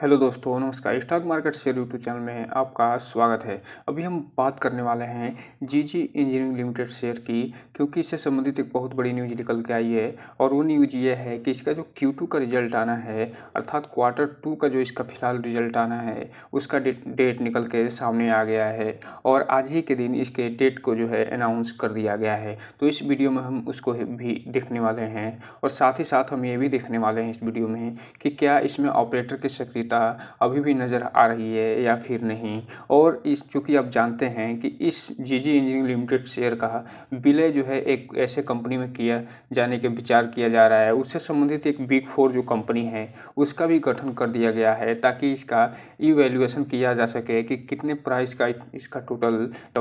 hello दोस्तों नमस्कार stock market share YouTube channel में आपका स्वागत है अभी हम बात करने वाले हैं जीजी इंजीनियरिंग लिमिटेड शेयर की क्योंकि इससे संबंधित एक बहुत बड़ी न्यूज निकल के आई है और वो न्यूज ये है कि इसका जो क्यू टू का रिजल्ट आना है अर्थात क्वार्टर टू का जो इसका फिलहाल रिजल्ट आना है उसका डे, डेट निकल के सामने आ गया है और आज ही के दिन इसके डेट को जो है अनाउंस कर दिया गया है तो इस वीडियो में हम उसको भी देखने वाले हैं और साथ ही साथ हम ये भी देखने वाले हैं इस वीडियो में कि क्या इसमें ऑपरेटर की सक्रिय मानसिकता अभी भी नज़र आ रही है या फिर नहीं और इस चूँकि आप जानते हैं कि इस G G engineering limited share का विलय जो है एक ऐसे कंपनी में किया जाने के विचार किया जा रहा है उससे संबंधित एक बिग फोर जो कंपनी है उसका भी गठन कर दिया गया है ताकि इसका इवेल्युएसन किया जा सके कि कितने प्राइस का इसका टोटल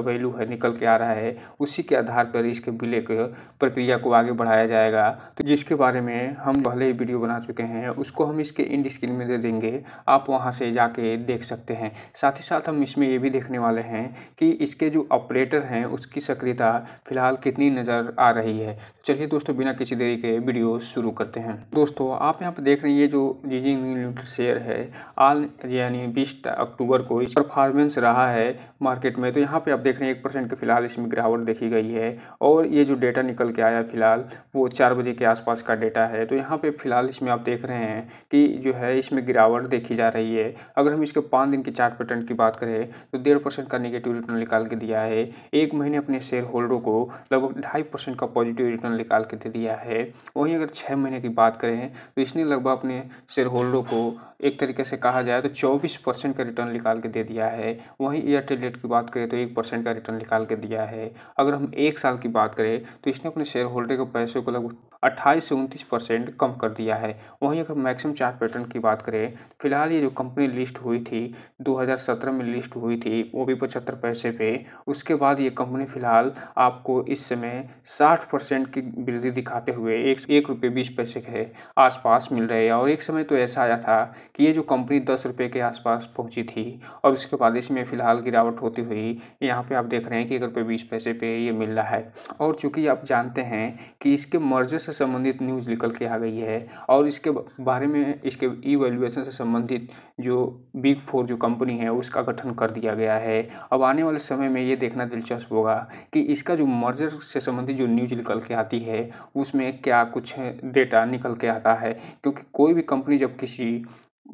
वैल्यू है निकल के आ रहा है उसी के आधार पर इसके विलय के प्रक्रिया को आगे बढ़ाया जाएगा तो जिसके बारे में हम पहले ही वीडियो बना चुके हैं उसको हम इसके इंड स्क्रीन में दे देंगे आप वहाँ से जाके देख सकते हैं साथ ही साथ हम इसमें ये भी देखने वाले हैं कि इसके जो ऑपरेटर हैं उसकी सक्रियता फ़िलहाल कितनी नज़र आ रही है तो चलिए दोस्तों बिना किसी देरी के वीडियो शुरू करते हैं दोस्तों आप यहाँ पर देख रहे हैं ये जो जी लिमिटेड शेयर है आल यानी बीस अक्टूबर को इस परफॉर्मेंस रहा है मार्केट में तो यहाँ पे आप देख रहे हैं एक परसेंट के फिलहाल इसमें गिरावट देखी गई है और ये जो डेटा निकल के आया फिलहाल वो चार बजे के आसपास का डेटा है तो यहाँ पे फिलहाल इसमें आप देख रहे हैं कि जो है इसमें गिरावट देखी जा रही है अगर हम इसके पाँच दिन के चार्ट पैटर्न की बात करें तो डेढ़ परसेंट का निगेटिव रिटर्न निकाल के दिया है एक महीने अपने शेयर होल्डरों को लगभग ढाई परसेंट का पॉजिटिव रिटर्न निकाल के दे दिया है वहीं अगर छः महीने की बात करें तो इसने लगभग अपने शेयर होल्डरों को एक तरीके से कहा जाए तो चौबीस परसेंट का रिटर्न निकाल के दे दिया है वहीं एयरटेल डेट की बात करें तो एक परसेंट का रिटर्न निकाल के दिया है अगर हम एक साल की बात करें तो इसने अपने शेयर होल्डर के पैसे को लगभग अट्ठाईस से उनतीस परसेंट कम कर दिया है वहीं अगर मैक्सिमम चार्ट पैटर्न की बात करें फिलहाल ये जो कंपनी लिस्ट हुई थी 2017 में लिस्ट हुई थी वो भी पचहत्तर पैसे पे उसके बाद ये कंपनी फिलहाल आपको इस समय 60 परसेंट की वृद्धि दिखाते हुए एक एक रुपये बीस पैसे के आसपास मिल रहे हैं और एक समय तो ऐसा आया था कि ये जो कंपनी दस रुपये के आसपास पहुँची थी और उसके बाद इसमें फिलहाल गिरावट होती हुई यहाँ पर आप देख रहे हैं कि एक रुपये बीस पैसे पे ये मिल रहा है और चूँकि आप जानते हैं कि इसके मर्जर से संबंधित न्यूज़ निकल के आ गई है और इसके बारे में इसके ई वैल्यूएशन से संबंधित जो बिग फोर जो कंपनी है उसका गठन कर दिया गया है अब आने वाले समय में ये देखना दिलचस्प होगा कि इसका जो मर्जर से संबंधित जो न्यूज निकल के आती है उसमें क्या कुछ डेटा निकल के आता है क्योंकि कोई भी कंपनी जब किसी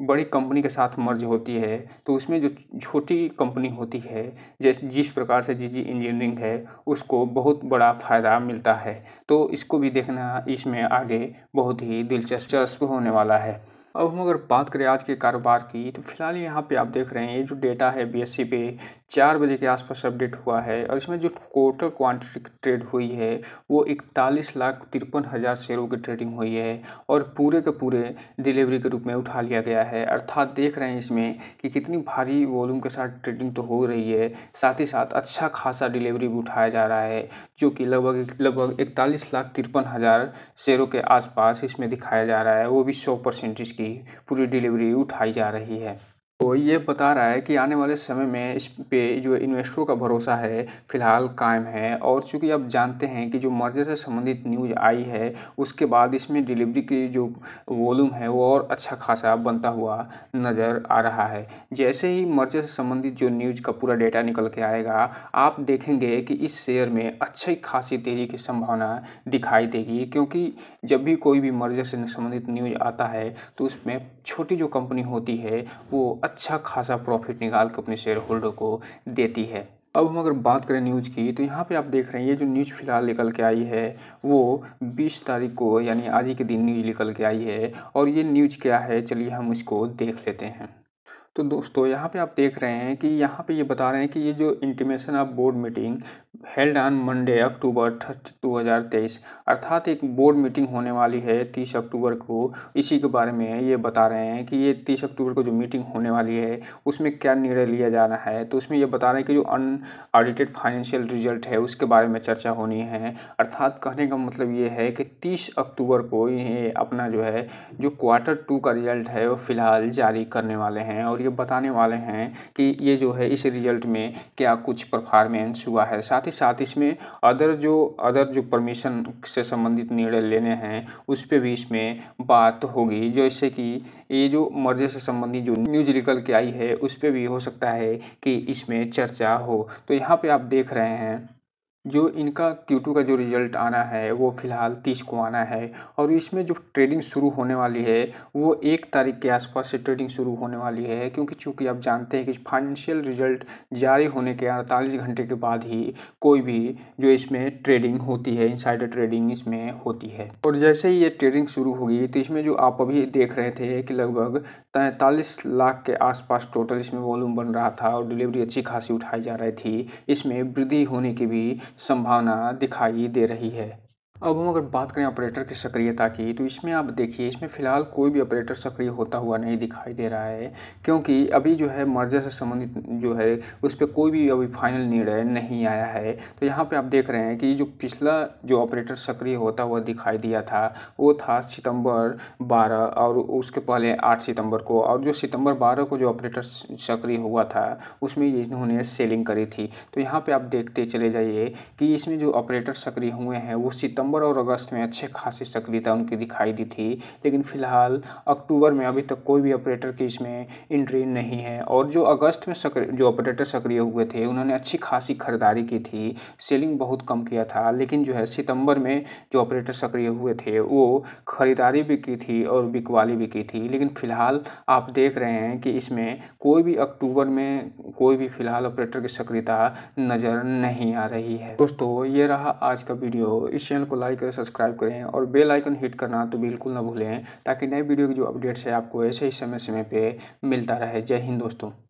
बड़ी कंपनी के साथ मर्ज होती है तो उसमें जो छोटी कंपनी होती है जैसे जिस प्रकार से जी जी इंजीनियरिंग है उसको बहुत बड़ा फ़ायदा मिलता है तो इसको भी देखना इसमें आगे बहुत ही दिलचस्प होने वाला है अब हम अगर बात करें आज के कारोबार की तो फिलहाल यहाँ पे आप देख रहे हैं ये जो डेटा है बीएससी पे चार बजे के आसपास अपडेट हुआ है और इसमें जो टोटल क्वांटिटी ट्रेड हुई है वो इकतालीस लाख तिरपन हज़ार शेयरों की ट्रेडिंग हुई है और पूरे के पूरे डिलीवरी के रूप में उठा लिया गया है अर्थात देख रहे हैं इसमें कि कितनी भारी वॉल्यूम के साथ ट्रेडिंग तो हो रही है साथ ही साथ अच्छा खासा डिलीवरी भी उठाया जा रहा है जो कि लगभग लगभग इकतालीस लाख तिरपन हज़ार शेयरों के आसपास इसमें दिखाया जा रहा है वो भी सौ परसेंटेज की की पूरी डिलीवरी उठाई जा रही है तो ये बता रहा है कि आने वाले समय में इस पे जो इन्वेस्टरों का भरोसा है फ़िलहाल कायम है और चूंकि आप जानते हैं कि जो मर्जर से संबंधित न्यूज़ आई है उसके बाद इसमें डिलीवरी की जो वॉल्यूम है वो और अच्छा खासा बनता हुआ नज़र आ रहा है जैसे ही मर्जर से संबंधित जो न्यूज़ का पूरा डेटा निकल के आएगा आप देखेंगे कि इस शेयर में अच्छी खासी तेज़ी की संभावना दिखाई देगी क्योंकि जब भी कोई भी मर्जर से संबंधित न्यूज़ आता है तो उसमें छोटी जो कंपनी होती है वो अच्छा खासा प्रॉफिट निकाल कर अपने शेयर होल्डर को देती है अब हम अगर बात करें न्यूज़ की तो यहाँ पे आप देख रहे हैं ये जो न्यूज़ फिलहाल निकल के आई है वो 20 तारीख को यानी आज ही के दिन न्यूज़ निकल के आई है और ये न्यूज़ क्या है चलिए हम इसको देख लेते हैं तो दोस्तों यहाँ पे आप देख रहे हैं कि यहाँ पे ये बता रहे हैं कि ये जो intimation of board meeting held on Monday October thirty दो हज़ार तेईस अर्थात एक बोर्ड मीटिंग होने वाली है तीस अक्टूबर को इसी के बारे में ये बता रहे हैं कि ये तीस अक्टूबर को जो मीटिंग होने वाली है उसमें क्या निर्णय लिया जाना है तो उसमें ये बता रहे हैं कि जो अनऑडिटेड फाइनेंशियल रिजल्ट है उसके बारे में चर्चा होनी है अर्थात कहने का मतलब ये है कि तीस अक्टूबर को ये अपना जो है जो क्वार्टर टू का रिजल्ट है वो फिलहाल जारी करने वाले हैं और ये बताने वाले हैं कि ये जो है इस रिजल्ट में क्या कुछ परफॉर्मेंस हुआ है साथ ही साथ इसमें अदर जो अदर जो परमिशन से संबंधित निर्णय लेने हैं उस पर भी इसमें बात होगी जैसे कि ये जो मर्जे से संबंधित जो न्यूज निकल के आई है उस पर भी हो सकता है कि इसमें चर्चा हो तो यहाँ पे आप देख रहे हैं जो इनका क्यू का जो रिज़ल्ट आना है वो फ़िलहाल तीस को आना है और इसमें जो ट्रेडिंग शुरू होने वाली है वो एक तारीख के आसपास से ट्रेडिंग शुरू होने वाली है क्योंकि चूँकि आप जानते हैं कि फाइनेंशियल रिज़ल्ट जारी होने के अड़तालीस घंटे के बाद ही कोई भी जो इसमें ट्रेडिंग होती है इनसाइडर ट्रेडिंग इसमें होती है और जैसे ही ये ट्रेडिंग शुरू होगी तो इसमें जो आप अभी देख रहे थे कि लगभग तैंतालीस लाख के आसपास टोटल इसमें वॉल्यूम बन रहा था और डिलीवरी अच्छी खासी उठाई जा रही थी इसमें वृद्धि होने की भी संभावना दिखाई दे रही है अब हम अगर बात करें ऑपरेटर की सक्रियता की तो इसमें आप देखिए इसमें फ़िलहाल कोई भी ऑपरेटर सक्रिय होता हुआ नहीं दिखाई दे रहा है क्योंकि अभी जो है मर्जर से संबंधित जो है उस पर कोई भी अभी फाइनल निर्णय नहीं आया है तो यहाँ पे आप देख रहे हैं कि जो पिछला जो ऑपरेटर सक्रिय होता हुआ दिखाई दिया था वो था सितम्बर बारह और उसके पहले आठ सितम्बर को और जो सितम्बर बारह को जो ऑपरेटर सक्रिय हुआ था उसमें इन्होंने सेलिंग करी थी तो यहाँ पर आप देखते चले जाइए कि इसमें जो ऑपरेटर सक्रिय हुए हैं वो सितम्बर सितंबर और अगस्त में अच्छे खासी सक्रियता उनकी दिखाई दी थी लेकिन फ़िलहाल अक्टूबर में अभी तक कोई भी ऑपरेटर की इसमें इंट्री नहीं है और जो अगस्त में सक्रिय जो ऑपरेटर सक्रिय हुए थे उन्होंने अच्छी खासी खरीदारी की थी सेलिंग बहुत कम किया था लेकिन जो है सितंबर में जो ऑपरेटर सक्रिय हुए थे वो ख़रीदारी भी की थी और बिकवाली भी की थी लेकिन फ़िलहाल आप देख रहे हैं कि इसमें कोई भी अक्टूबर में कोई भी फ़िलहाल ऑपरेटर की सक्रियता नज़र नहीं आ रही है दोस्तों ये रहा आज का वीडियो इस चैनल को लाइक करें सब्सक्राइब करें और बेल आइकन हिट करना तो बिल्कुल ना भूलें ताकि नए वीडियो की जो अपडेट्स है आपको ऐसे ही समय समय पर मिलता रहे जय हिंद दोस्तों